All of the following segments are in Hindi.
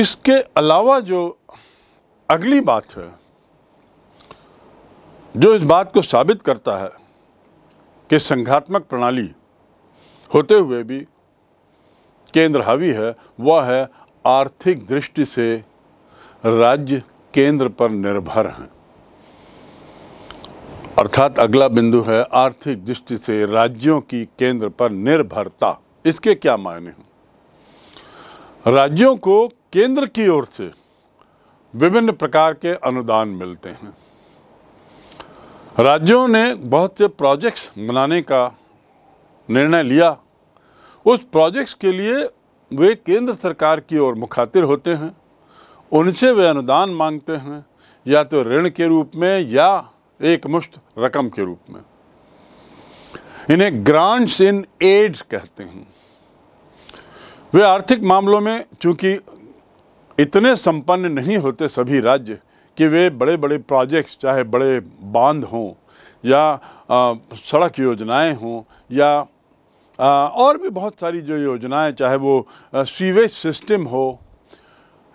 इसके अलावा जो अगली बात है जो इस बात को साबित करता है कि संघात्मक प्रणाली होते हुए भी केंद्र हावी है वह है आर्थिक दृष्टि से राज्य केंद्र पर निर्भर हैं अर्थात अगला बिंदु है आर्थिक दृष्टि से राज्यों की केंद्र पर निर्भरता इसके क्या मायने हैं राज्यों को केंद्र की ओर से विभिन्न प्रकार के अनुदान मिलते हैं राज्यों ने बहुत से प्रोजेक्ट्स बनाने का निर्णय लिया उस प्रोजेक्ट्स के लिए वे केंद्र सरकार की ओर मुखातिर होते हैं उनसे वे अनुदान मांगते हैं या तो ऋण के रूप में या एक मुश्त रकम के रूप में इन्हें ग्रांट्स इन एड्स कहते हैं वे आर्थिक मामलों में चूँकि इतने संपन्न नहीं होते सभी राज्य कि वे बड़े बड़े प्रोजेक्ट्स चाहे बड़े बांध हों या आ, सड़क योजनाएं हों या आ, और भी बहुत सारी जो योजनाएं चाहे वो सीवेज सिस्टम हो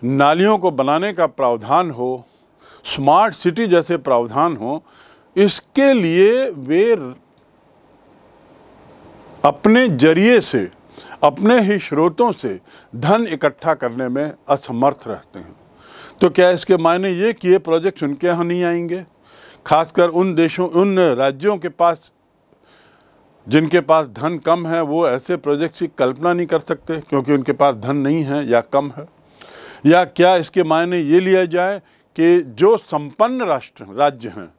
नालियों को बनाने का प्रावधान हो स्मार्ट सिटी जैसे प्रावधान हो इसके लिए वे अपने जरिए से अपने ही स्रोतों से धन इकट्ठा करने में असमर्थ रहते हैं तो क्या इसके मायने ये कि ये प्रोजेक्ट्स उनके यहाँ नहीं आएंगे खासकर उन देशों उन राज्यों के पास जिनके पास धन कम है वो ऐसे प्रोजेक्ट्स की कल्पना नहीं कर सकते क्योंकि उनके पास धन नहीं है या कम है या क्या इसके मायने ये लिया जाए कि जो संपन्न राष्ट्र राज्य हैं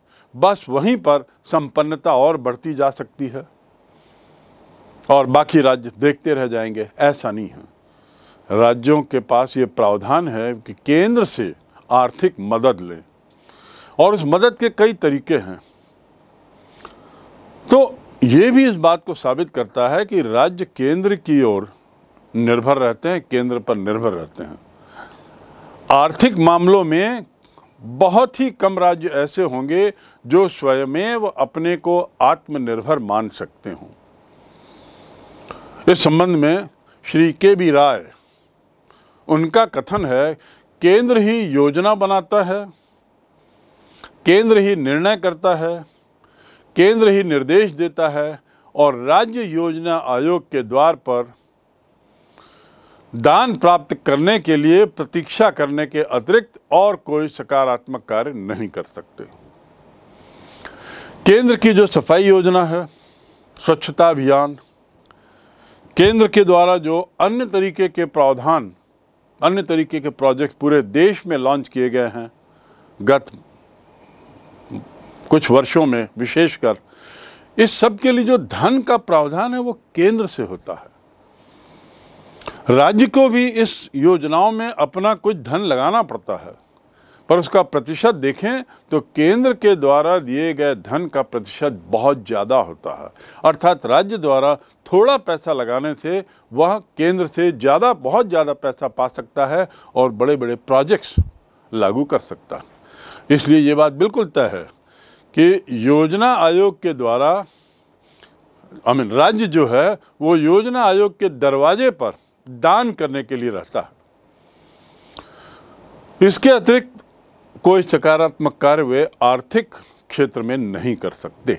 बस वहीं पर संपन्नता और बढ़ती जा सकती है और बाकी राज्य देखते रह जाएंगे ऐसा नहीं है राज्यों के पास ये प्रावधान है कि केंद्र से आर्थिक मदद लें और उस मदद के कई तरीके हैं तो ये भी इस बात को साबित करता है कि राज्य केंद्र की ओर निर्भर रहते हैं केंद्र पर निर्भर रहते हैं आर्थिक मामलों में बहुत ही कम राज्य ऐसे होंगे जो स्वयमेव अपने को आत्मनिर्भर मान सकते हों इस संबंध में श्री के बी राय उनका कथन है केंद्र ही योजना बनाता है केंद्र ही निर्णय करता है केंद्र ही निर्देश देता है और राज्य योजना आयोग के द्वार पर दान प्राप्त करने के लिए प्रतीक्षा करने के अतिरिक्त और कोई सकारात्मक कार्य नहीं कर सकते केंद्र की जो सफाई योजना है स्वच्छता अभियान केंद्र के द्वारा जो अन्य तरीके के प्रावधान अन्य तरीके के प्रोजेक्ट पूरे देश में लॉन्च किए गए हैं गत कुछ वर्षों में विशेषकर इस सब के लिए जो धन का प्रावधान है वो केंद्र से होता है राज्य को भी इस योजनाओं में अपना कुछ धन लगाना पड़ता है पर उसका प्रतिशत देखें तो केंद्र के द्वारा दिए गए धन का प्रतिशत बहुत ज़्यादा होता है अर्थात राज्य द्वारा थोड़ा पैसा लगाने से वह केंद्र से ज़्यादा बहुत ज़्यादा पैसा पा सकता है और बड़े बड़े प्रोजेक्ट्स लागू कर सकता है इसलिए ये बात बिल्कुल तय है कि योजना आयोग के द्वारा आई मीन राज्य जो है वो योजना आयोग के दरवाजे पर दान करने के लिए रहता है इसके अतिरिक्त कोई सकारात्मक कार्य वे आर्थिक क्षेत्र में नहीं कर सकते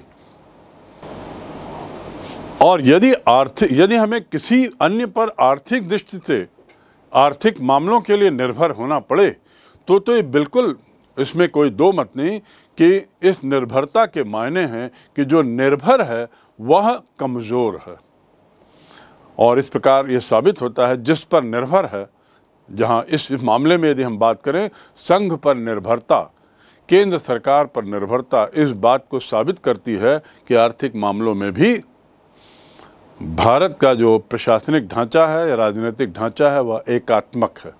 और यदि आर्थिक यदि हमें किसी अन्य पर आर्थिक दृष्टि से आर्थिक मामलों के लिए निर्भर होना पड़े तो तो ये बिल्कुल इसमें कोई दो मत नहीं कि इस निर्भरता के मायने हैं कि जो निर्भर है वह कमज़ोर है और इस प्रकार ये साबित होता है जिस पर निर्भर है जहां इस मामले में यदि हम बात करें संघ पर निर्भरता केंद्र सरकार पर निर्भरता इस बात को साबित करती है कि आर्थिक मामलों में भी भारत का जो प्रशासनिक ढांचा है या राजनीतिक ढांचा है वह एकात्मक है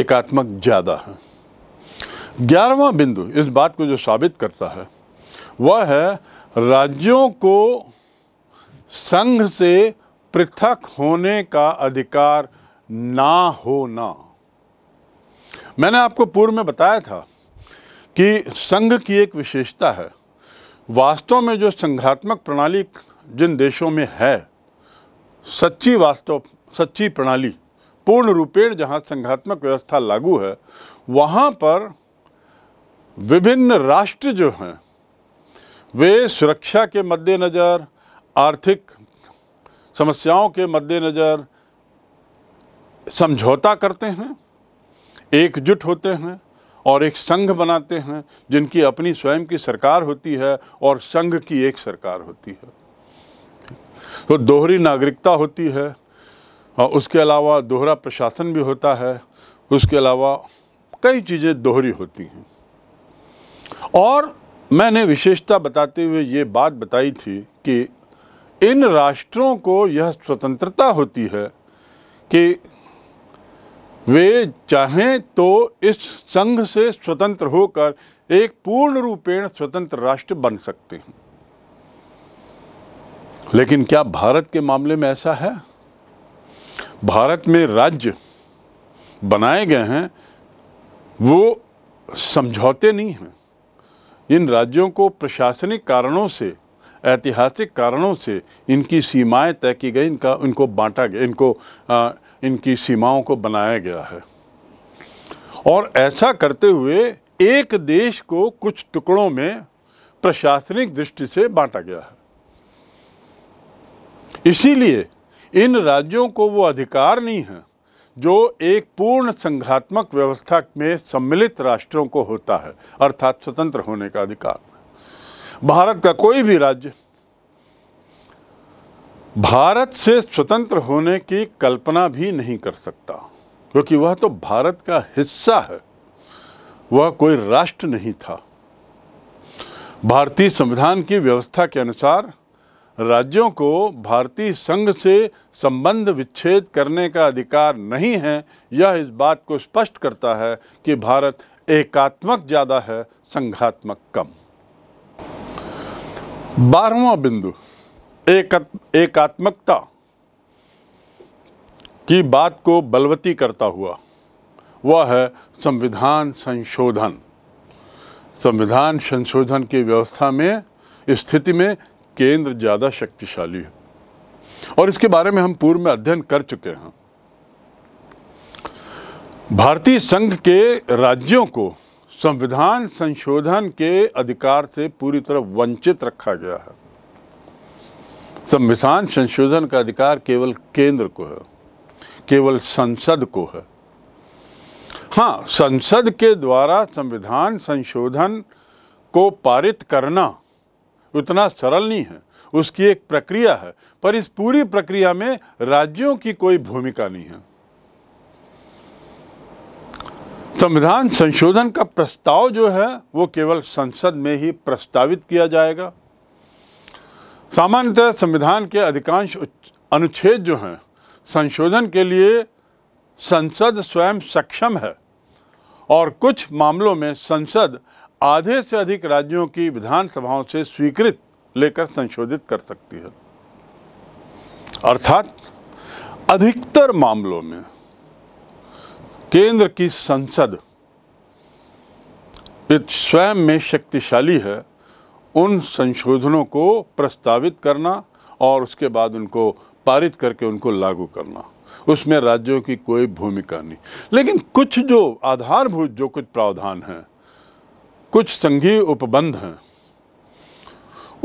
एकात्मक ज़्यादा है ग्यारहवा बिंदु इस बात को जो साबित करता है वह है राज्यों को संघ से पृथक होने का अधिकार ना ना मैंने आपको पूर्व में बताया था कि संघ की एक विशेषता है वास्तव में जो संघात्मक प्रणाली जिन देशों में है सच्ची वास्तव सच्ची प्रणाली पूर्ण रूपेण जहां संघात्मक व्यवस्था लागू है वहां पर विभिन्न राष्ट्र जो हैं वे सुरक्षा के मद्देनज़र आर्थिक समस्याओं के मद्देनज़र समझौता करते हैं एकजुट होते हैं और एक संघ बनाते हैं जिनकी अपनी स्वयं की सरकार होती है और संघ की एक सरकार होती है तो दोहरी नागरिकता होती है और उसके अलावा दोहरा प्रशासन भी होता है उसके अलावा कई चीज़ें दोहरी होती हैं और मैंने विशेषता बताते हुए ये बात बताई थी कि इन राष्ट्रों को यह स्वतंत्रता होती है कि वे चाहें तो इस संघ से स्वतंत्र होकर एक पूर्ण रूपेण स्वतंत्र राष्ट्र बन सकते हैं लेकिन क्या भारत के मामले में ऐसा है भारत में राज्य बनाए गए हैं वो समझौते नहीं हैं इन राज्यों को प्रशासनिक कारणों से ऐतिहासिक कारणों से इनकी सीमाएं तय की गई इनका इनको बांटा गया इनको आ, इनकी सीमाओं को बनाया गया है और ऐसा करते हुए एक देश को कुछ टुकड़ों में प्रशासनिक दृष्टि से बांटा गया है इसीलिए इन राज्यों को वो अधिकार नहीं है जो एक पूर्ण संघात्मक व्यवस्था में सम्मिलित राष्ट्रों को होता है अर्थात स्वतंत्र होने का अधिकार भारत का कोई भी राज्य भारत से स्वतंत्र होने की कल्पना भी नहीं कर सकता क्योंकि वह तो भारत का हिस्सा है वह कोई राष्ट्र नहीं था भारतीय संविधान की व्यवस्था के अनुसार राज्यों को भारतीय संघ से संबंध विच्छेद करने का अधिकार नहीं है यह इस बात को स्पष्ट करता है कि भारत एकात्मक ज़्यादा है संघात्मक कम बारहवा बिंदु एक एकात्मकता की बात को बलवती करता हुआ वह है संविधान संशोधन संविधान संशोधन की व्यवस्था में स्थिति में केंद्र ज़्यादा शक्तिशाली है और इसके बारे में हम पूर्व में अध्ययन कर चुके हैं भारतीय संघ के राज्यों को संविधान संशोधन के अधिकार से पूरी तरह वंचित रखा गया है संविधान संशोधन का अधिकार केवल केंद्र को है केवल संसद को है हाँ संसद के द्वारा संविधान संशोधन को पारित करना उतना सरल नहीं है उसकी एक प्रक्रिया है पर इस पूरी प्रक्रिया में राज्यों की कोई भूमिका नहीं है संविधान संशोधन का प्रस्ताव जो है वो केवल संसद में ही प्रस्तावित किया जाएगा सामान्यतः संविधान के अधिकांश अनुच्छेद जो हैं संशोधन के लिए संसद स्वयं सक्षम है और कुछ मामलों में संसद आधे से अधिक राज्यों की विधानसभाओं से स्वीकृत लेकर संशोधित कर सकती है अर्थात अधिकतर मामलों में केंद्र की संसद स्वयं में शक्तिशाली है उन संशोधनों को प्रस्तावित करना और उसके बाद उनको पारित करके उनको लागू करना उसमें राज्यों की कोई भूमिका नहीं लेकिन कुछ जो आधारभूत जो कुछ प्रावधान हैं कुछ संघीय उपबंध हैं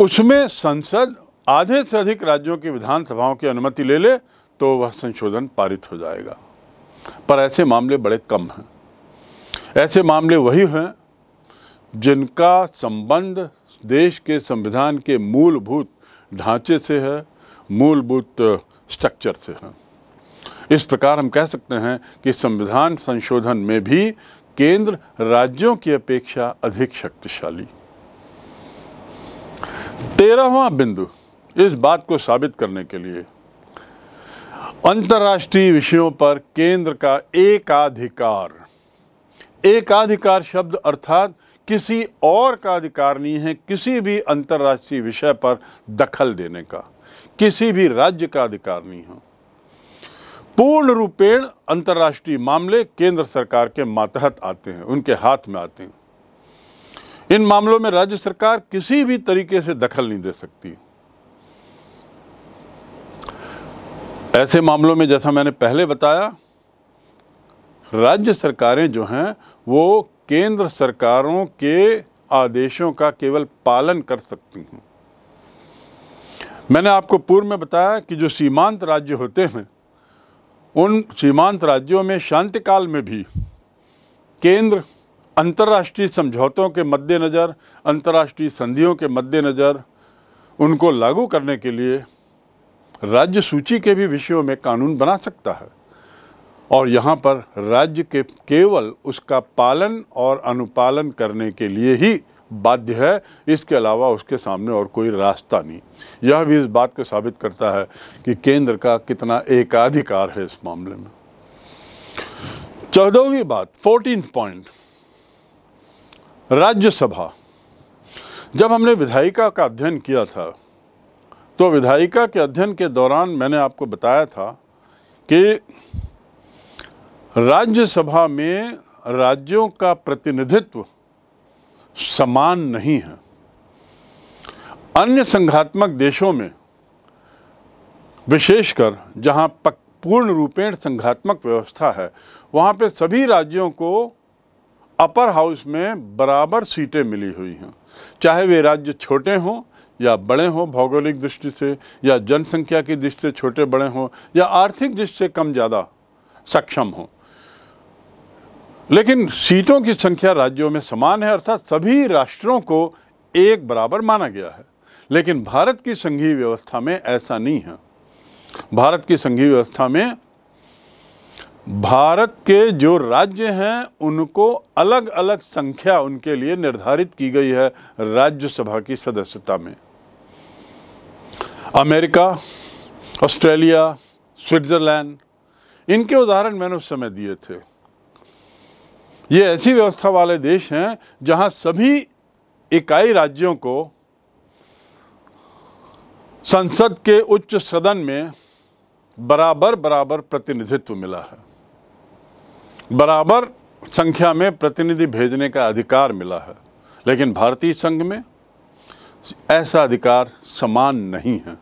उसमें संसद आधे से अधिक राज्यों की विधानसभाओं की अनुमति ले ले तो वह संशोधन पारित हो जाएगा पर ऐसे मामले बड़े कम हैं ऐसे मामले वही हैं जिनका संबंध देश के संविधान के मूलभूत ढांचे से है मूलभूत स्ट्रक्चर से है इस प्रकार हम कह सकते हैं कि संविधान संशोधन में भी केंद्र राज्यों की अपेक्षा अधिक शक्तिशाली तेरहवा बिंदु इस बात को साबित करने के लिए अंतर्राष्ट्रीय विषयों पर केंद्र का एकाधिकार एकाधिकार शब्द अर्थात किसी और का अधिकार नहीं है किसी भी अंतर्राष्ट्रीय विषय पर दखल देने का किसी भी राज्य का अधिकार नहीं है पूर्ण रूपेण अंतर्राष्ट्रीय मामले केंद्र सरकार के मातहत आते हैं उनके हाथ में आते हैं इन मामलों में राज्य सरकार किसी भी तरीके से दखल नहीं दे सकती ऐसे मामलों में जैसा मैंने पहले बताया राज्य सरकारें जो हैं वो केंद्र सरकारों के आदेशों का केवल पालन कर सकती हूँ मैंने आपको पूर्व में बताया कि जो सीमांत राज्य होते हैं उन सीमांत राज्यों में शांतिकाल में भी केंद्र अंतर्राष्ट्रीय समझौतों के मद्देनज़र अंतर्राष्ट्रीय संधियों के मद्देनज़र उनको लागू करने के लिए राज्य सूची के भी विषयों में कानून बना सकता है और यहाँ पर राज्य के केवल उसका पालन और अनुपालन करने के लिए ही बाध्य है इसके अलावा उसके सामने और कोई रास्ता नहीं यह भी इस बात को साबित करता है कि केंद्र का कितना एकाधिकार है इस मामले में चौदहवीं बात फोर्टीन पॉइंट राज्यसभा जब हमने विधायिका का अध्ययन किया था तो विधायिका के अध्ययन के दौरान मैंने आपको बताया था कि राज्यसभा में राज्यों का प्रतिनिधित्व समान नहीं है अन्य संघात्मक देशों में विशेषकर जहां पूर्ण रूपेण संघात्मक व्यवस्था है वहां पे सभी राज्यों को अपर हाउस में बराबर सीटें मिली हुई हैं चाहे वे राज्य छोटे हों या बड़े हों भौगोलिक दृष्टि से या जनसंख्या की दृष्टि से छोटे बड़े हों या आर्थिक दृष्टि से कम ज़्यादा सक्षम हों लेकिन सीटों की संख्या राज्यों में समान है अर्थात सभी राष्ट्रों को एक बराबर माना गया है लेकिन भारत की संघीय व्यवस्था में ऐसा नहीं है भारत की संघीय व्यवस्था में भारत के जो राज्य हैं उनको अलग अलग संख्या उनके लिए निर्धारित की गई है राज्यसभा की सदस्यता में अमेरिका ऑस्ट्रेलिया स्विट्ज़रलैंड इनके उदाहरण मैंने उस समय दिए थे ये ऐसी व्यवस्था वाले देश हैं जहां सभी इकाई राज्यों को संसद के उच्च सदन में बराबर बराबर प्रतिनिधित्व मिला है बराबर संख्या में प्रतिनिधि भेजने का अधिकार मिला है लेकिन भारतीय संघ में ऐसा अधिकार समान नहीं है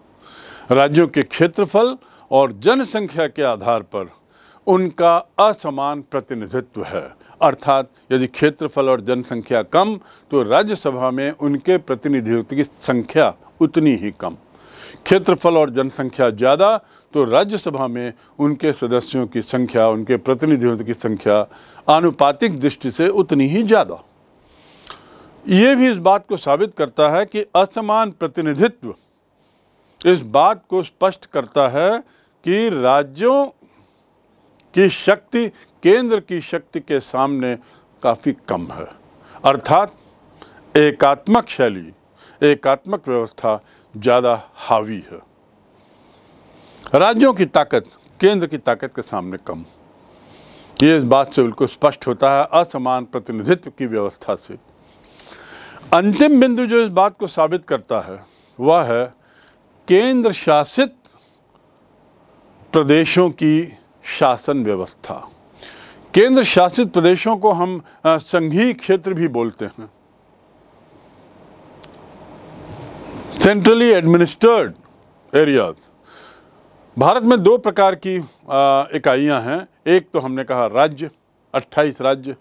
राज्यों के क्षेत्रफल और जनसंख्या के आधार पर उनका असमान प्रतिनिधित्व है अर्थात यदि क्षेत्रफल और जनसंख्या कम तो राज्यसभा में उनके प्रतिनिधियों की संख्या उतनी ही कम क्षेत्रफल और जनसंख्या ज़्यादा तो राज्यसभा में उनके सदस्यों की संख्या उनके प्रतिनिधियों की संख्या आनुपातिक दृष्टि से उतनी ही ज़्यादा ये भी इस बात को साबित करता है कि असमान प्रतिनिधित्व इस बात को स्पष्ट करता है कि राज्यों की शक्ति केंद्र की शक्ति के सामने काफ़ी कम है अर्थात एकात्मक शैली एकात्मक व्यवस्था ज़्यादा हावी है राज्यों की ताकत केंद्र की ताकत के सामने कम ये इस बात से बिल्कुल स्पष्ट होता है असमान प्रतिनिधित्व की व्यवस्था से अंतिम बिंदु जो इस बात को साबित करता है वह है केंद्र शासित प्रदेशों की शासन व्यवस्था केंद्र शासित प्रदेशों को हम संघीय क्षेत्र भी बोलते हैं सेंट्रली एडमिनिस्टर्ड एरियाज भारत में दो प्रकार की इकाइयां हैं एक तो हमने कहा राज्य 28 राज्य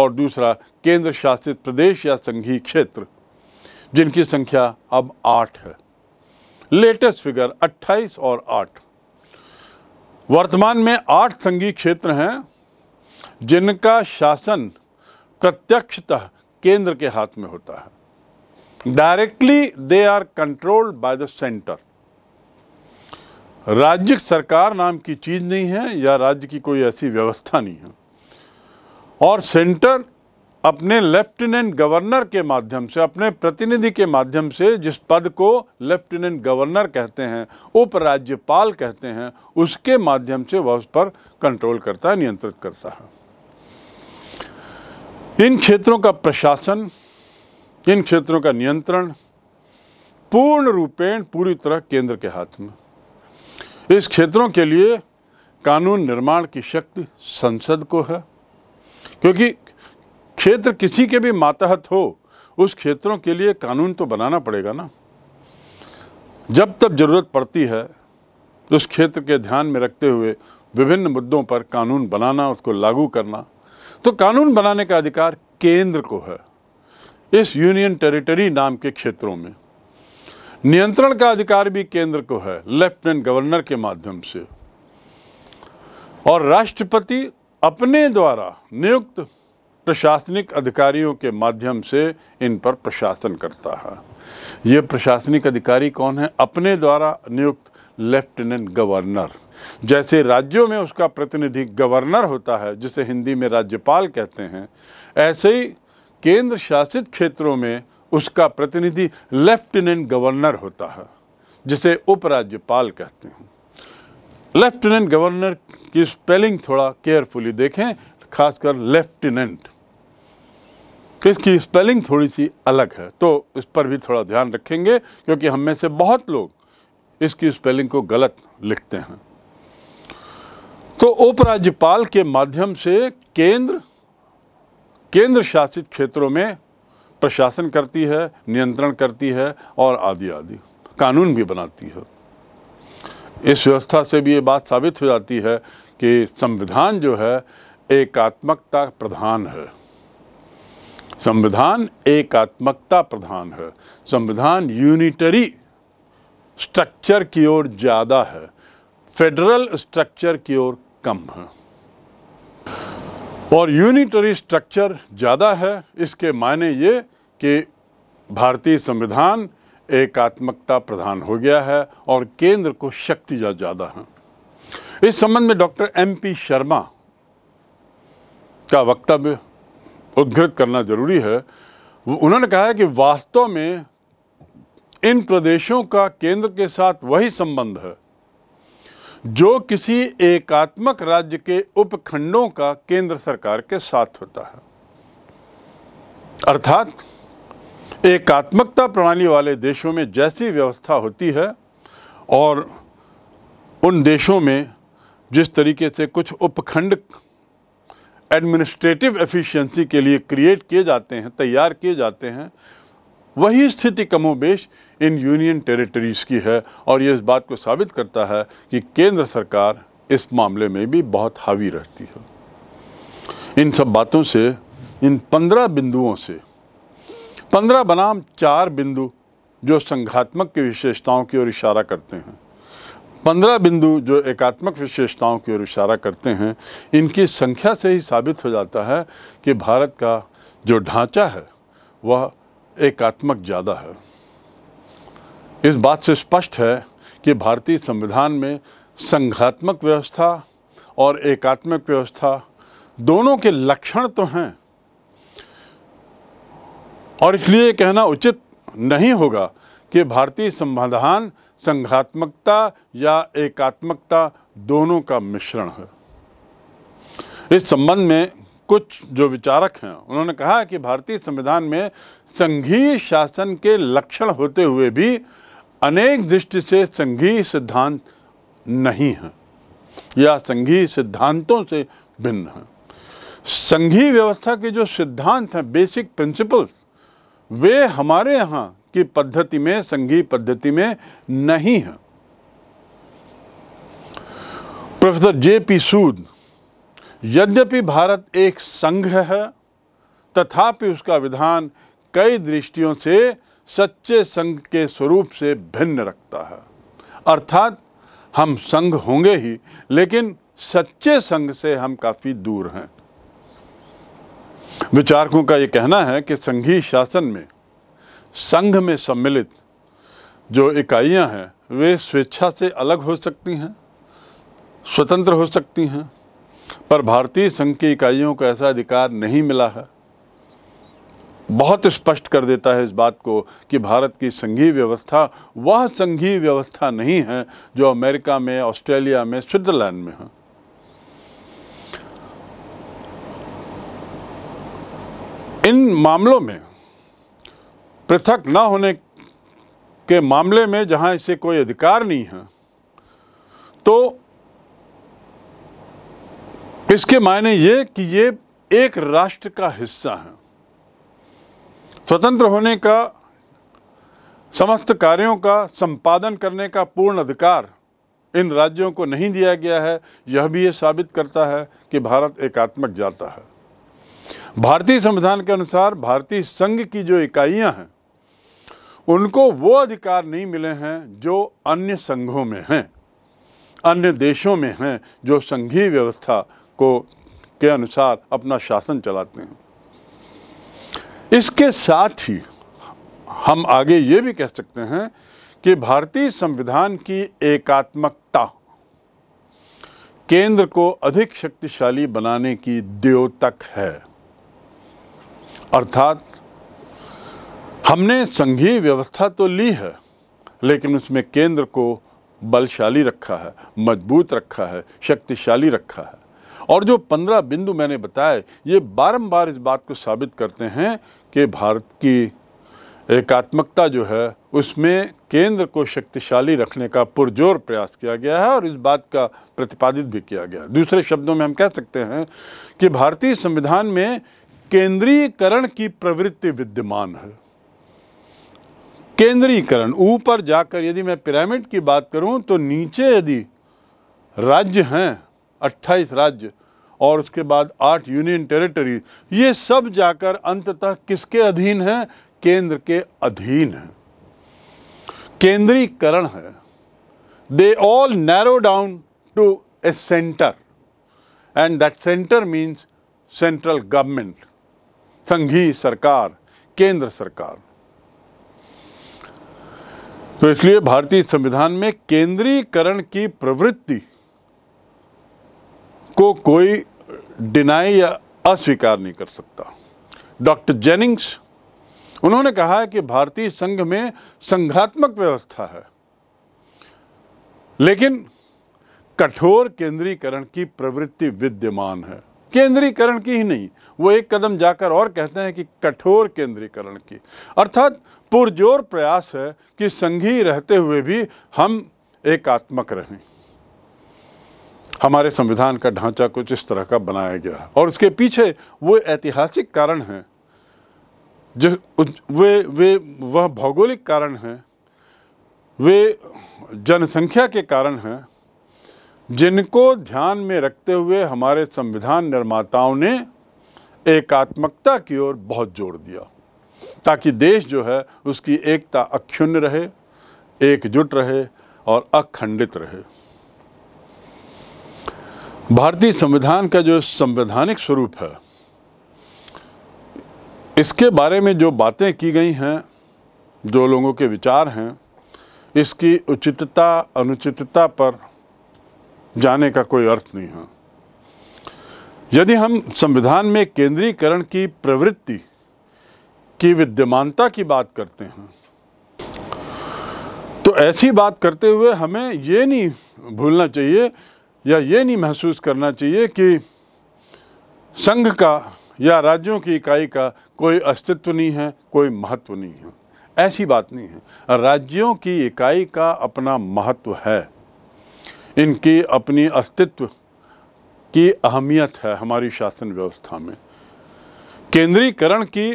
और दूसरा केंद्र शासित प्रदेश या संघीय क्षेत्र जिनकी संख्या अब आठ है लेटेस्ट फिगर 28 और आठ वर्तमान में आठ संघीय क्षेत्र हैं जिनका शासन प्रत्यक्षतः केंद्र के हाथ में होता है directly they are controlled by the centre राज्य सरकार नाम की चीज़ नहीं है या राज्य की कोई ऐसी व्यवस्था नहीं है और सेंटर अपने लेफ्टिनेंट गवर्नर के माध्यम से अपने प्रतिनिधि के माध्यम से जिस पद को लेफ्टिनेंट गवर्नर कहते हैं उपराज्यपाल कहते हैं उसके माध्यम से वह उस पर कंट्रोल करता है नियंत्रित करता है इन क्षेत्रों का प्रशासन इन क्षेत्रों का नियंत्रण पूर्ण रूपेण पूरी तरह केंद्र के हाथ में इस क्षेत्रों के लिए कानून निर्माण की शक्ति संसद को है क्योंकि क्षेत्र किसी के भी मातहत हो उस क्षेत्रों के लिए कानून तो बनाना पड़ेगा ना जब तब ज़रूरत पड़ती है उस क्षेत्र के ध्यान में रखते हुए विभिन्न मुद्दों पर कानून बनाना उसको लागू करना तो कानून बनाने का अधिकार केंद्र को है इस यूनियन टेरिटरी नाम के क्षेत्रों में नियंत्रण का अधिकार भी केंद्र को है लेफ्टिनेंट गवर्नर के माध्यम से और राष्ट्रपति अपने द्वारा नियुक्त प्रशासनिक अधिकारियों के माध्यम से इन पर प्रशासन करता है ये प्रशासनिक अधिकारी कौन है अपने द्वारा नियुक्त लेफ्टिनेंट गवर्नर जैसे राज्यों में उसका प्रतिनिधि गवर्नर होता है जिसे हिंदी में राज्यपाल कहते हैं ऐसे ही केंद्र शासित क्षेत्रों में उसका प्रतिनिधि लेफ्टिनेंट गवर्नर होता है जिसे उपराज्यपाल कहते हैं लेफ्टिनेंट गवर्नर की स्पेलिंग थोड़ा केयरफुली देखें खासकर लेफ्टिनेंट इसकी स्पेलिंग थोड़ी सी अलग है तो इस पर भी थोड़ा ध्यान रखेंगे क्योंकि हम में से बहुत लोग इसकी स्पेलिंग को गलत लिखते हैं तो उपराज्यपाल के माध्यम से केंद्र केंद्र शासित क्षेत्रों में प्रशासन करती है नियंत्रण करती है और आदि आदि कानून भी बनाती है इस व्यवस्था से भी ये बात साबित हो जाती है कि संविधान जो है एकात्मकता प्रधान है संविधान एकात्मकता प्रधान है संविधान यूनिटरी स्ट्रक्चर की ओर ज़्यादा है फेडरल स्ट्रक्चर की ओर कम है और यूनिटरी स्ट्रक्चर ज़्यादा है इसके मायने ये कि भारतीय संविधान एकात्मकता प्रधान हो गया है और केंद्र को शक्ति ज़्यादा है इस संबंध में डॉक्टर एम पी शर्मा का वक्तव्य उद्घृत करना जरूरी है उन्होंने कहा है कि वास्तव में इन प्रदेशों का केंद्र के साथ वही संबंध है जो किसी एकात्मक राज्य के उपखंडों का केंद्र सरकार के साथ होता है अर्थात एकात्मकता प्रणाली वाले देशों में जैसी व्यवस्था होती है और उन देशों में जिस तरीके से कुछ उपखंड एडमिनिस्ट्रेटिव एफिशिएंसी के लिए क्रिएट किए जाते हैं तैयार किए जाते हैं वही स्थिति कमोबेश इन यूनियन टेरिटरीज़ की है और ये इस बात को साबित करता है कि केंद्र सरकार इस मामले में भी बहुत हावी रहती है इन सब बातों से इन पंद्रह बिंदुओं से पंद्रह बनाम चार बिंदु जो संघात्मक की विशेषताओं की ओर इशारा करते हैं पंद्रह बिंदु जो एकात्मक विशेषताओं की ओर इशारा करते हैं इनकी संख्या से ही साबित हो जाता है कि भारत का जो ढांचा है वह एकात्मक ज़्यादा है इस बात से स्पष्ट है कि भारतीय संविधान में संघात्मक व्यवस्था और एकात्मक व्यवस्था दोनों के लक्षण तो हैं और इसलिए कहना उचित नहीं होगा कि भारतीय संविधान संघात्मकता या एकात्मकता दोनों का मिश्रण है इस संबंध में कुछ जो विचारक हैं उन्होंने कहा कि भारतीय संविधान में संघीय शासन के लक्षण होते हुए भी अनेक दृष्टि से संघीय सिद्धांत नहीं हैं या संघीय सिद्धांतों से भिन्न हैं संघीय व्यवस्था के जो सिद्धांत हैं बेसिक प्रिंसिपल्स वे हमारे यहाँ की पद्धति में संघीय पद्धति में नहीं हैं प्रोफेसर जे पी सूद यद्यपि भारत एक संघ है तथापि उसका विधान कई दृष्टियों से सच्चे संघ के स्वरूप से भिन्न रखता है अर्थात हम संघ होंगे ही लेकिन सच्चे संघ से हम काफ़ी दूर हैं विचारकों का ये कहना है कि संघीय शासन में संघ में सम्मिलित जो इकाइयां हैं वे स्वेच्छा से अलग हो सकती हैं स्वतंत्र हो सकती हैं पर भारतीय संघ की इकाइयों को ऐसा अधिकार नहीं मिला है बहुत स्पष्ट कर देता है इस बात को कि भारत की संघीय व्यवस्था वह संघीय व्यवस्था नहीं है जो अमेरिका में ऑस्ट्रेलिया में स्विट्ज़रलैंड में है इन मामलों में पृथक न होने के मामले में जहां इसे कोई अधिकार नहीं है तो इसके मायने ये कि ये एक राष्ट्र का हिस्सा है स्वतंत्र होने का समस्त कार्यों का संपादन करने का पूर्ण अधिकार इन राज्यों को नहीं दिया गया है यह भी ये साबित करता है कि भारत एकात्मक जाता है भारतीय संविधान के अनुसार भारतीय संघ की जो इकाइयां हैं उनको वो अधिकार नहीं मिले हैं जो अन्य संघों में हैं अन्य देशों में हैं जो संघीय व्यवस्था को के अनुसार अपना शासन चलाते हैं इसके साथ ही हम आगे ये भी कह सकते हैं कि भारतीय संविधान की एकात्मकता केंद्र को अधिक शक्तिशाली बनाने की द्योतक है अर्थात हमने संघीय व्यवस्था तो ली है लेकिन उसमें केंद्र को बलशाली रखा है मजबूत रखा है शक्तिशाली रखा है और जो पंद्रह बिंदु मैंने बताए ये बारंबार इस बात को साबित करते हैं कि भारत की एकात्मकता जो है उसमें केंद्र को शक्तिशाली रखने का पुरजोर प्रयास किया गया है और इस बात का प्रतिपादित भी किया गया है दूसरे शब्दों में हम कह सकते हैं कि भारतीय संविधान में केंद्रीयकरण की प्रवृत्ति विद्यमान है केंद्रीकरण ऊपर जाकर यदि मैं पिरामिड की बात करूं तो नीचे यदि राज्य हैं अट्ठाईस राज्य और उसके बाद आठ यूनियन टेरिटरी ये सब जाकर अंततः किसके अधीन है केंद्र के अधीन है केंद्रीकरण है they all narrow down to a centre and that centre means central government संघीय सरकार केंद्र सरकार तो इसलिए भारतीय संविधान में केंद्रीकरण की प्रवृत्ति को कोई डिनाई या अस्वीकार नहीं कर सकता डॉक्टर जेनिंग्स उन्होंने कहा है कि भारतीय संघ में संघात्मक व्यवस्था है लेकिन कठोर केंद्रीकरण की प्रवृत्ति विद्यमान है केंद्रीकरण की ही नहीं वो एक कदम जाकर और कहते हैं कि कठोर केंद्रीकरण की अर्थात पुरजोर प्रयास है कि संघी रहते हुए भी हम एकात्मक रहें हमारे संविधान का ढांचा कुछ इस तरह का बनाया गया है और उसके पीछे वो ऐतिहासिक कारण हैं जो वे वे वह भौगोलिक कारण हैं वे जनसंख्या के कारण हैं जिनको ध्यान में रखते हुए हमारे संविधान निर्माताओं ने एकात्मकता की ओर बहुत जोर दिया ताकि देश जो है उसकी एकता अक्षुण्ण रहे एकजुट रहे और अखंडित रहे भारतीय संविधान का जो संवैधानिक स्वरूप है इसके बारे में जो बातें की गई हैं जो लोगों के विचार हैं इसकी उचितता अनुचितता पर जाने का कोई अर्थ नहीं है यदि हम संविधान में केंद्रीकरण की प्रवृत्ति की विद्यमानता की बात करते हैं तो ऐसी बात करते हुए हमें ये नहीं भूलना चाहिए या ये नहीं महसूस करना चाहिए कि संघ का या राज्यों की इकाई का कोई अस्तित्व नहीं है कोई महत्व नहीं है ऐसी बात नहीं है राज्यों की इकाई का अपना महत्व है इनकी अपनी अस्तित्व की अहमियत है हमारी शासन व्यवस्था में केंद्रीकरण की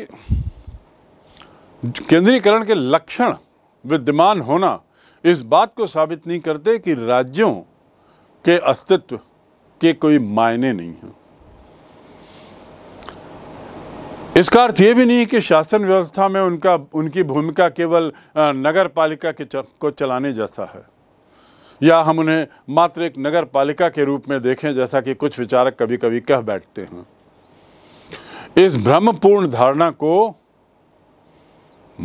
केंद्रीकरण के लक्षण विद्यमान होना इस बात को साबित नहीं करते कि राज्यों के अस्तित्व के कोई मायने नहीं हैं इसका अर्थ ये भी नहीं कि शासन व्यवस्था में उनका उनकी भूमिका केवल नगर पालिका के चल, को चलाने जैसा है या हम उन्हें मात्र एक नगर पालिका के रूप में देखें जैसा कि कुछ विचारक कभी कभी कह बैठते हैं इस भ्रमपूर्ण धारणा को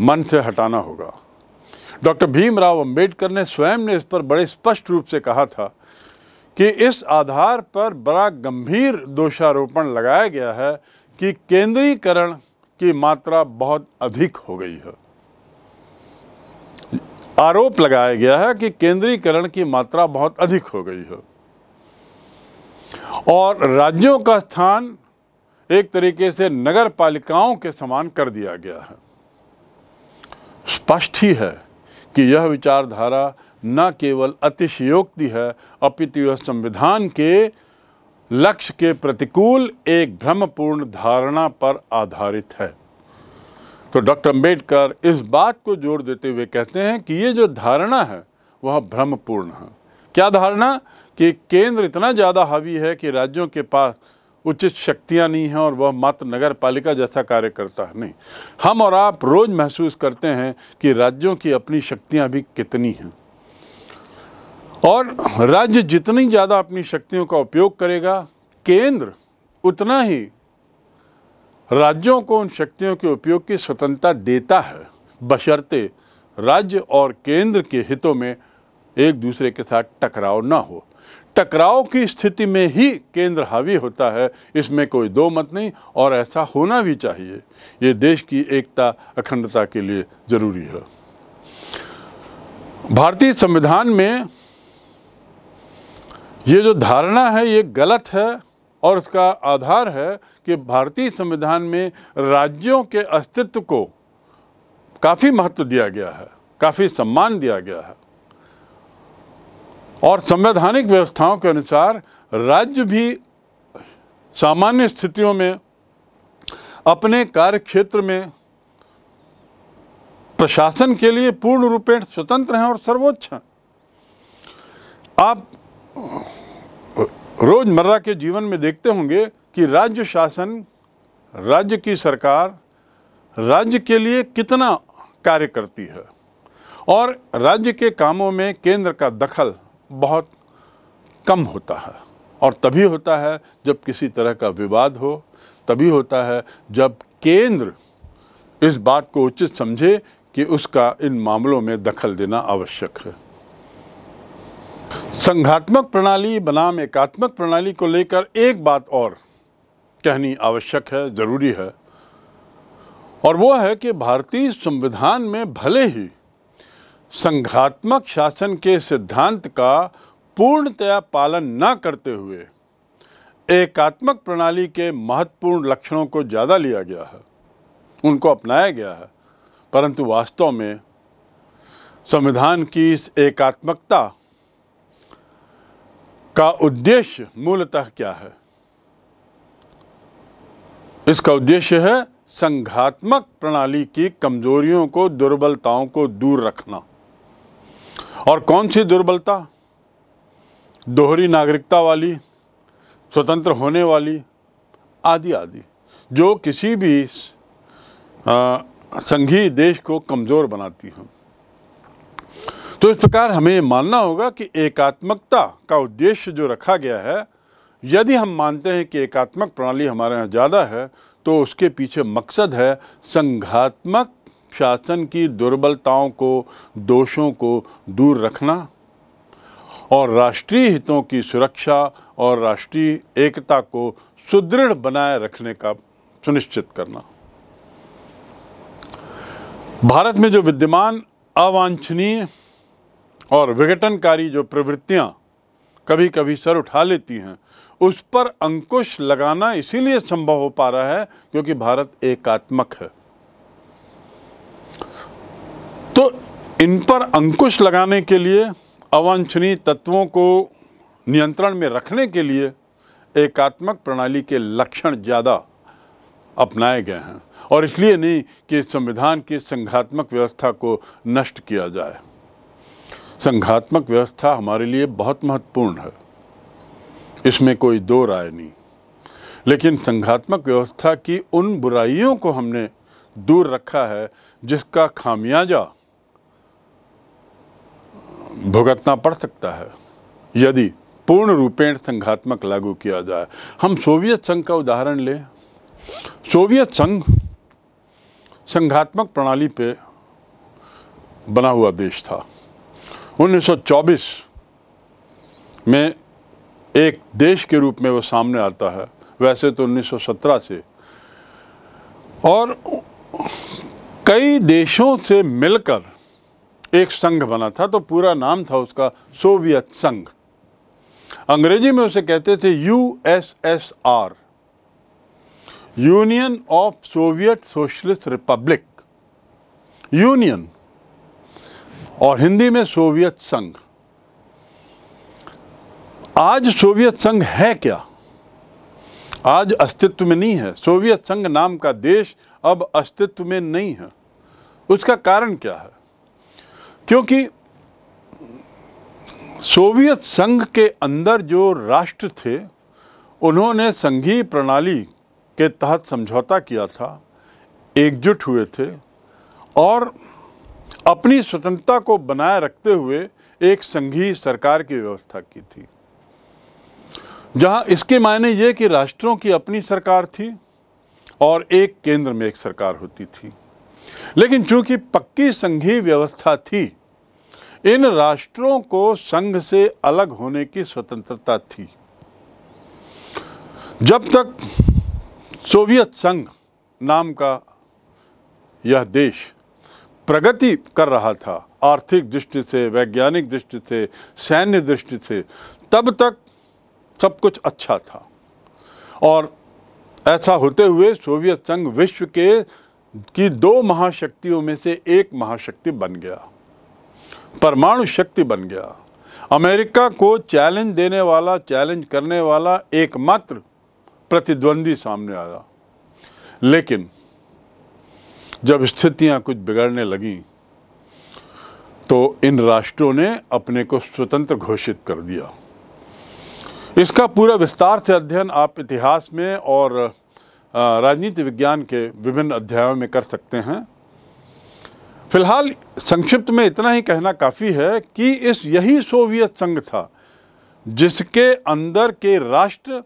मन से हटाना होगा डॉक्टर भीमराव अंबेडकर ने स्वयं ने इस पर बड़े स्पष्ट रूप से कहा था कि इस आधार पर बड़ा गंभीर दोषारोपण लगाया गया है कि केंद्रीकरण की मात्रा बहुत अधिक हो गई है आरोप लगाया गया है कि केंद्रीकरण की मात्रा बहुत अधिक हो गई है और राज्यों का स्थान एक तरीके से नगर पालिकाओं के समान कर दिया गया है स्पष्ट ही है कि यह विचारधारा न केवल अतिशयोक्ति है अपितु यह संविधान के लक्ष्य के प्रतिकूल एक भ्रमपूर्ण धारणा पर आधारित है तो डॉक्टर अम्बेडकर इस बात को जोर देते हुए कहते हैं कि ये जो धारणा है वह भ्रमपूर्ण है क्या धारणा कि केंद्र इतना ज़्यादा हावी है कि राज्यों के पास उचित शक्तियाँ नहीं हैं और वह मात्र नगर पालिका जैसा कार्य करता है नहीं हम और आप रोज़ महसूस करते हैं कि राज्यों की अपनी शक्तियाँ भी कितनी हैं और राज्य जितनी ज़्यादा अपनी शक्तियों का उपयोग करेगा केंद्र उतना ही राज्यों को उन शक्तियों के उपयोग की स्वतंत्रता देता है बशर्ते राज्य और केंद्र के हितों में एक दूसरे के साथ टकराव ना हो टकराव की स्थिति में ही केंद्र हावी होता है इसमें कोई दो मत नहीं और ऐसा होना भी चाहिए ये देश की एकता अखंडता के लिए ज़रूरी है भारतीय संविधान में ये जो धारणा है ये गलत है और उसका आधार है कि भारतीय संविधान में राज्यों के अस्तित्व को काफ़ी महत्व दिया गया है काफ़ी सम्मान दिया गया है और संवैधानिक व्यवस्थाओं के अनुसार राज्य भी सामान्य स्थितियों में अपने कार्य क्षेत्र में प्रशासन के लिए पूर्ण रूपेण स्वतंत्र हैं और सर्वोच्च हैं आप रोज़मर्रा के जीवन में देखते होंगे कि राज्य शासन राज्य की सरकार राज्य के लिए कितना कार्य करती है और राज्य के कामों में केंद्र का दखल बहुत कम होता है और तभी होता है जब किसी तरह का विवाद हो तभी होता है जब केंद्र इस बात को उचित समझे कि उसका इन मामलों में दखल देना आवश्यक है संघात्मक प्रणाली बनाम एकात्मक प्रणाली को लेकर एक बात और कहनी आवश्यक है ज़रूरी है और वो है कि भारतीय संविधान में भले ही संघात्मक शासन के सिद्धांत का पूर्णतया पालन न करते हुए एकात्मक प्रणाली के महत्वपूर्ण लक्षणों को ज़्यादा लिया गया है उनको अपनाया गया है परंतु वास्तव में संविधान की इस एकात्मकता का उद्देश्य मूलतः क्या है इसका उद्देश्य है संघात्मक प्रणाली की कमजोरियों को दुर्बलताओं को दूर रखना और कौन सी दुर्बलता दोहरी नागरिकता वाली स्वतंत्र होने वाली आदि आदि जो किसी भी संघीय देश को कमज़ोर बनाती हैं तो इस प्रकार हमें मानना होगा कि एकात्मकता का उद्देश्य जो रखा गया है यदि हम मानते हैं कि एकात्मक प्रणाली हमारे यहाँ ज़्यादा है तो उसके पीछे मकसद है संघात्मक शासन की दुर्बलताओं को दोषों को दूर रखना और राष्ट्रीय हितों की सुरक्षा और राष्ट्रीय एकता को सुदृढ़ बनाए रखने का सुनिश्चित करना भारत में जो विद्यमान अवांछनीय और विघटनकारी जो प्रवृत्तियां कभी कभी सर उठा लेती हैं उस पर अंकुश लगाना इसीलिए संभव हो पा रहा है क्योंकि भारत एकात्मक है तो इन पर अंकुश लगाने के लिए अवांछनीय तत्वों को नियंत्रण में रखने के लिए एकात्मक प्रणाली के लक्षण ज़्यादा अपनाए गए हैं और इसलिए नहीं कि संविधान की संघात्मक व्यवस्था को नष्ट किया जाए संघात्मक व्यवस्था हमारे लिए बहुत महत्वपूर्ण है इसमें कोई दो राय नहीं लेकिन संघात्मक व्यवस्था की उन बुराइयों को हमने दूर रखा है जिसका खामियाजा भुगतना पड़ सकता है यदि पूर्ण रूपेण संघात्मक लागू किया जाए हम सोवियत संघ का उदाहरण लें सोवियत संघ संघात्मक प्रणाली पे बना हुआ देश था 1924 में एक देश के रूप में वो सामने आता है वैसे तो 1917 से और कई देशों से मिलकर एक संघ बना था तो पूरा नाम था उसका सोवियत संघ अंग्रेजी में उसे कहते थे USSR Union of Soviet Socialist Republic union और हिंदी में सोवियत संघ आज सोवियत संघ है क्या आज अस्तित्व में नहीं है सोवियत संघ नाम का देश अब अस्तित्व में नहीं है उसका कारण क्या है क्योंकि सोवियत संघ के अंदर जो राष्ट्र थे उन्होंने संघीय प्रणाली के तहत समझौता किया था एकजुट हुए थे और अपनी स्वतंत्रता को बनाए रखते हुए एक संघीय सरकार की व्यवस्था की थी जहां इसके मायने ये कि राष्ट्रों की अपनी सरकार थी और एक केंद्र में एक सरकार होती थी लेकिन चूंकि पक्की संघीय व्यवस्था थी इन राष्ट्रों को संघ से अलग होने की स्वतंत्रता थी जब तक सोवियत संघ नाम का यह देश प्रगति कर रहा था आर्थिक दृष्टि से वैज्ञानिक दृष्टि से सैन्य दृष्टि से तब तक सब कुछ अच्छा था और ऐसा होते हुए सोवियत संघ विश्व के की दो महाशक्तियों में से एक महाशक्ति बन गया परमाणु शक्ति बन गया अमेरिका को चैलेंज देने वाला चैलेंज करने वाला एकमात्र प्रतिद्वंदी सामने आया लेकिन जब स्थितियां कुछ बिगड़ने लगीं तो इन राष्ट्रों ने अपने को स्वतंत्र घोषित कर दिया इसका पूरा विस्तार से अध्ययन आप इतिहास में और राजनीति विज्ञान के विभिन्न अध्यायों में कर सकते हैं फिलहाल संक्षिप्त में इतना ही कहना काफ़ी है कि इस यही सोवियत संघ था जिसके अंदर के राष्ट्र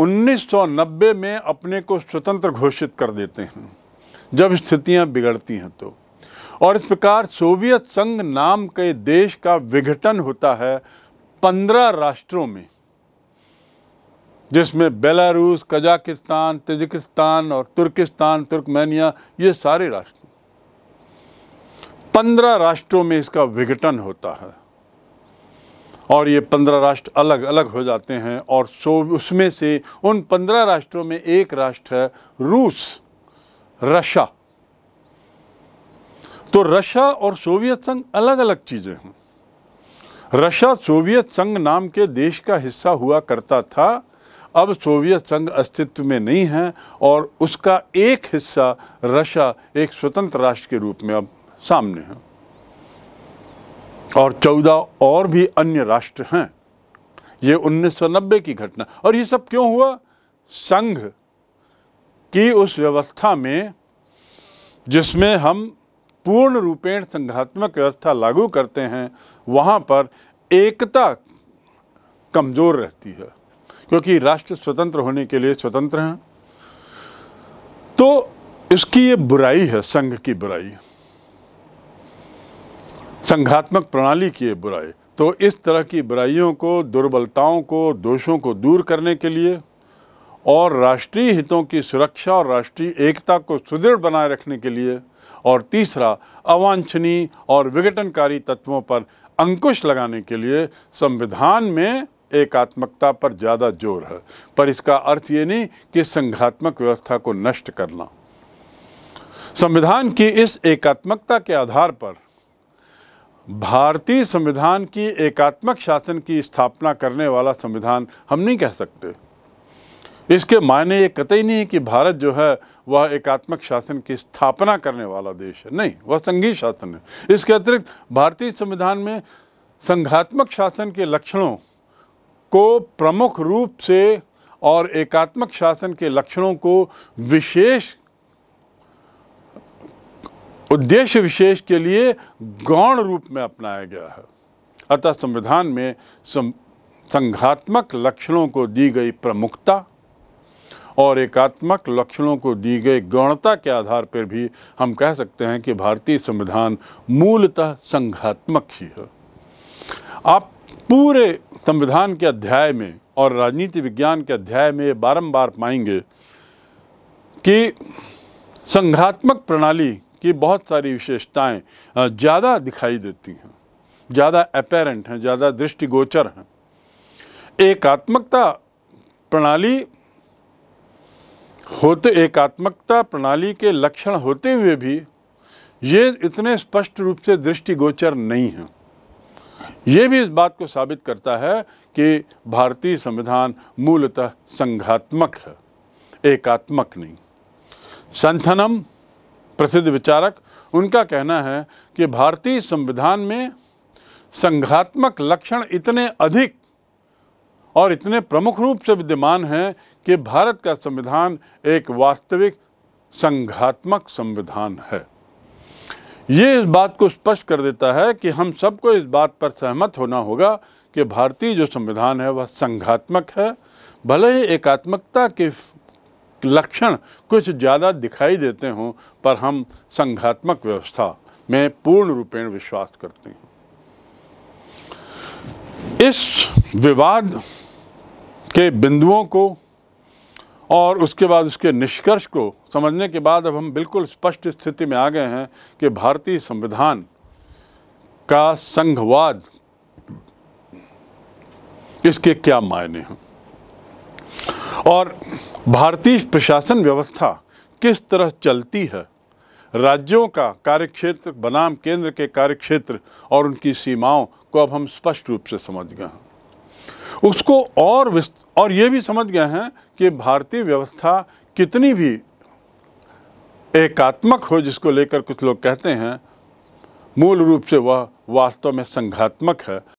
1990 में अपने को स्वतंत्र घोषित कर देते हैं जब स्थितियां बिगड़ती हैं तो और इस प्रकार सोवियत संघ नाम के देश का विघटन होता है पंद्रह राष्ट्रों में जिसमें बेलारूस कजाकिस्तान तजिकिस्तान और तुर्किस्तान तुर्कमेनिया ये सारे राष्ट्र पंद्रह राष्ट्रों में इसका विघटन होता है और ये पंद्रह राष्ट्र अलग अलग हो जाते हैं और सो उसमें से उन पंद्रह राष्ट्रों में एक राष्ट्र है रूस रशा तो रशा और सोवियत संघ अलग अलग चीज़ें हैं रशा सोवियत संघ नाम के देश का हिस्सा हुआ करता था अब सोवियत संघ अस्तित्व में नहीं है और उसका एक हिस्सा रशा एक स्वतंत्र राष्ट्र के रूप में अब सामने है और चौदह और भी अन्य राष्ट्र हैं ये 1990 की घटना और ये सब क्यों हुआ संघ कि उस व्यवस्था में जिसमें हम पूर्ण रूपेण संघात्मक व्यवस्था लागू करते हैं वहाँ पर एकता कमज़ोर रहती है क्योंकि राष्ट्र स्वतंत्र होने के लिए स्वतंत्र हैं तो इसकी ये बुराई है संघ की बुराई संघात्मक प्रणाली की ये बुराई तो इस तरह की बुराइयों को दुर्बलताओं को दोषों को दूर करने के लिए और राष्ट्रीय हितों की सुरक्षा और राष्ट्रीय एकता को सुदृढ़ बनाए रखने के लिए और तीसरा अवांछनीय और विघटनकारी तत्वों पर अंकुश लगाने के लिए संविधान में एकात्मकता पर ज़्यादा जोर है पर इसका अर्थ ये नहीं कि संघात्मक व्यवस्था को नष्ट करना संविधान की इस एकात्मकता के आधार पर भारतीय संविधान की एकात्मक शासन की स्थापना करने वाला संविधान हम नहीं कह सकते इसके मायने ये कतई नहीं कि भारत जो है वह एकात्मक शासन की स्थापना करने वाला देश है नहीं वह संघीय शासन है इसके अतिरिक्त भारतीय संविधान में संघात्मक शासन के लक्षणों को प्रमुख रूप से और एकात्मक शासन के लक्षणों को विशेष उद्देश्य विशेष के लिए गौण रूप में अपनाया गया है अतः संविधान में संघात्मक लक्षणों को दी गई प्रमुखता और एकात्मक लक्षणों को दी गई गणता के आधार पर भी हम कह सकते हैं कि भारतीय संविधान मूलतः संघात्मक ही है आप पूरे संविधान के अध्याय में और राजनीति विज्ञान के अध्याय में बारंबार पाएंगे कि संघात्मक प्रणाली की बहुत सारी विशेषताएं ज़्यादा दिखाई देती हैं ज़्यादा अपेरेंट हैं ज़्यादा दृष्टिगोचर हैं एकात्मकता प्रणाली होते एकात्मकता प्रणाली के लक्षण होते हुए भी ये इतने स्पष्ट रूप से दृष्टिगोचर नहीं है ये भी इस बात को साबित करता है कि भारतीय संविधान मूलतः संघात्मक है एकात्मक नहीं संथनम प्रसिद्ध विचारक उनका कहना है कि भारतीय संविधान में संघात्मक लक्षण इतने अधिक और इतने प्रमुख रूप से विद्यमान हैं कि भारत का संविधान एक वास्तविक संघात्मक संविधान है ये इस बात को स्पष्ट कर देता है कि हम सबको इस बात पर सहमत होना होगा कि भारतीय जो संविधान है वह संघात्मक है भले ही एकात्मकता के लक्षण कुछ ज़्यादा दिखाई देते हों पर हम संघात्मक व्यवस्था में पूर्ण रूपेण विश्वास करते हैं इस विवाद के बिंदुओं को और उसके बाद उसके निष्कर्ष को समझने के बाद अब हम बिल्कुल स्पष्ट स्थिति में आ गए हैं कि भारतीय संविधान का संघवाद इसके क्या मायने हैं और भारतीय प्रशासन व्यवस्था किस तरह चलती है राज्यों का कार्यक्षेत्र बनाम केंद्र के कार्यक्षेत्र और उनकी सीमाओं को अब हम स्पष्ट रूप से समझ गए हैं उसको और और ये भी समझ गए हैं कि भारतीय व्यवस्था कितनी भी एकात्मक हो जिसको लेकर कुछ लोग कहते हैं मूल रूप से वह वास्तव में संघात्मक है